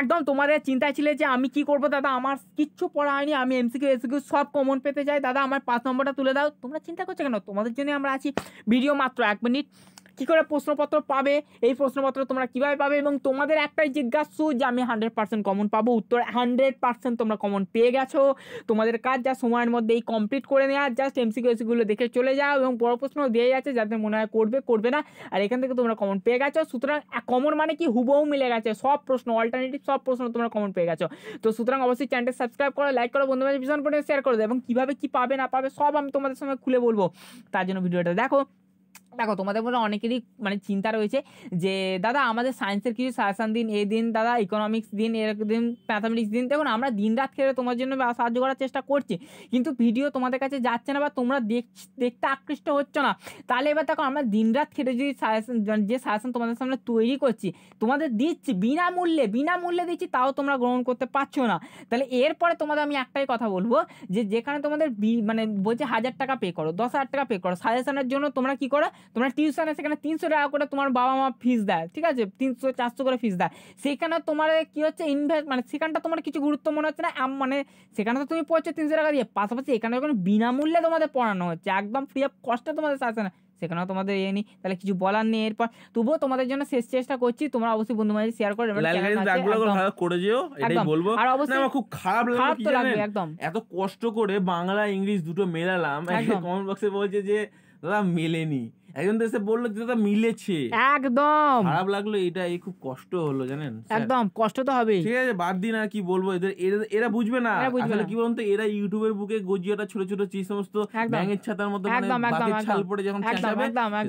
একদম তোমাদের চিন্তা ছিলে যে আমি কি করব দাদা আমার কিচ্ছু পড়া হয়নি আমি এমসিকিউ এসিকিউ সব কমন পেতে চাই দাদা আমার পাঁচ নম্বরটা তুলে দাও তোমরা চিন্তা করছো কেন তোমাদের জন্য আমরা আছি ভিডিও মাত্র এক মিনিট কী করে প্রশ্নপত্র পাবে এই প্রশ্নপত্র তোমরা কীভাবে পাবে এবং তোমাদের একটাই জিজ্ঞাসু যে আমি হান্ড্রেড পার্সেন্ট কমন পাবো উত্তর হান্ড্রেড পার্সেন্ট তোমরা কমন পেয়ে গেছো তোমাদের কাজ যা সময়ের মধ্যে এই কমপ্লিট করে নেওয়া জাস্ট এমসিকিউসিগুলো দেখে চলে যাও এবং বড় প্রশ্ন দিয়ে যাচ্ছে যাতে মনে হয় করবে করবে না আর এখান থেকে তোমরা কমন পেয়ে গেছো সুতরাং কমন মানে কি হুবহু মিলে গেছে সব প্রশ্ন অল্টারনেটিভ সব প্রশ্ন তোমরা কমন পেয়ে গেছো তো সুতরাং অবশ্যই চ্যানেলটা সাবস্ক্রাইব করো লাইক করো বন্ধু বান্ধব ভীষণ করে শেয়ার করে দেবো এবং কীভাবে কী পাবে না পাবে সব আমি তোমাদের সঙ্গে খুলে বলবো তার জন্য ভিডিওটা দেখো দেখো তোমাদের মধ্যে অনেকেরই মানে চিন্তা রয়েছে যে দাদা আমাদের সায়েন্সের কিছু সাজেশান দিন এ দিন দাদা ইকোনমিক্স দিন এরকম ম্যাথামেটিক্স দিন দেখুন আমরা দিন রাত খেলে তোমার জন্য সাহায্য করার চেষ্টা করছি কিন্তু ভিডিও তোমাদের কাছে যাচ্ছে না বা তোমরা দেখতে আকৃষ্ট হচ্ছ না তাহলে এবার দেখো আমরা দিন রাত খেটে যদি সাজেশন যে সাজেশন তোমাদের সামনে তৈরি করছি তোমাদের দিচ্ছি বিনামূল্যে বিনামূল্যে দিচ্ছি তাও তোমরা গ্রহণ করতে পারছ না তাহলে এরপরে তোমাদের আমি একটাই কথা বলবো যে যেখানে তোমাদের মানে বলছে হাজার টাকা পে করো দশ হাজার টাকা পে করো সাজেশনের জন্য তোমরা কি করো তোমার টিউশন সেখানে তিনশো টাকা করে তোমার বাবা মা ফিস দেয় ঠিক আছে তিনশো চারশো করে ফিস দেয় সেখানে তোমার কি হচ্ছে ইনভেস্ট মানে সেখানটা তোমার কিছু গুরুত্ব মনে হচ্ছে না মানে সেখানে তো তুমি পড়ছো তিনশো টাকা দিয়ে পাশাপাশি এখানে যখন বিনামূল্যে তোমাদের পড়ানো হচ্ছে একদম ফ্রি অফ কস্টে তোমাদের সাথে না সেখানেও তোমাদের এ ইয়ে নেই তাহলে কিছু বলার নেই এরপর তবুও তোমাদের জন্য শেষ চেষ্টা করছি তোমরা অবশ্যই বন্ধু মাঝে শেয়ার করে করে যেও এটাই বলবো আর খুব খারাপ খারাপ একদম এত কষ্ট করে বাংলা ইংলিশ দুটো মেলালাম কমেন্ট বক্সে বলছে যে দাদা মেলেনি একজন এসে বললো যে দাদা মিলেছে একদম খারাপ লাগলো এটা এই খুব কষ্ট হলো জানেন একদম কষ্ট তো হবে ঠিক আছে বাদ দিন আর কি বলবো এদের এরা বুঝবে না আসলে কি বলুন তো এরা ইউটিউবের বুকে গজিয়াটা ছোট ছোট সমস্ত ব্যাঙের ছাতার মতো মানে ছাল পড়ে যখন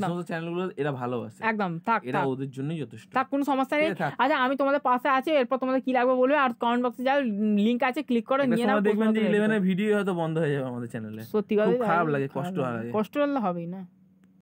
সমস্ত চ্যানেলগুলো এরা ভালোবাসে একদম থাক ওদের জন্যই যথেষ্ট থাক কোনো সমস্যা নেই আচ্ছা আমি তোমাদের পাশে আছি এরপর তোমাদের কি লাগবে বলবে আর কমেন্ট বক্সে যাও লিংক আছে ক্লিক করে নিয়ে নাও দেখবেন যে 11 এর ভিডিও হয়তো বন্ধ হয়ে যাবে আমাদের চ্যানেলে সত্যি কথা খারাপ লাগে কষ্ট হয় কষ্ট হলে হবেই না